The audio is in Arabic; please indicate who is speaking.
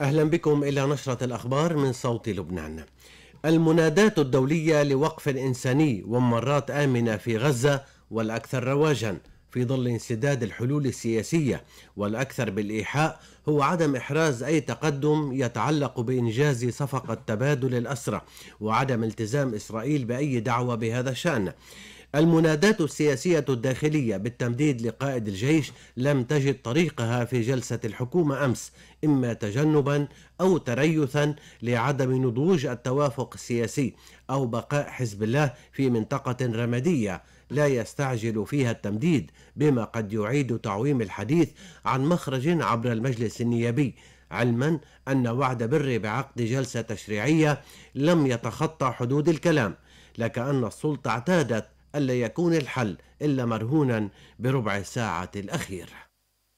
Speaker 1: أهلا بكم إلى نشرة الأخبار من صوت لبنان المنادات الدولية لوقف إنساني وممرات آمنة في غزة والأكثر رواجا في ظل انسداد الحلول السياسية والأكثر بالإيحاء هو عدم إحراز أي تقدم يتعلق بإنجاز صفقة تبادل الأسرى وعدم التزام إسرائيل بأي دعوة بهذا الشأن المنادات السياسية الداخلية بالتمديد لقائد الجيش لم تجد طريقها في جلسة الحكومة أمس إما تجنبا أو تريثا لعدم نضوج التوافق السياسي أو بقاء حزب الله في منطقة رمادية لا يستعجل فيها التمديد بما قد يعيد تعويم الحديث عن مخرج عبر المجلس النيابي علما أن وعد بري بعقد جلسة تشريعية لم يتخطى حدود الكلام لكأن السلطة اعتادت ألا يكون الحل إلا مرهونا بربع ساعة الأخيرة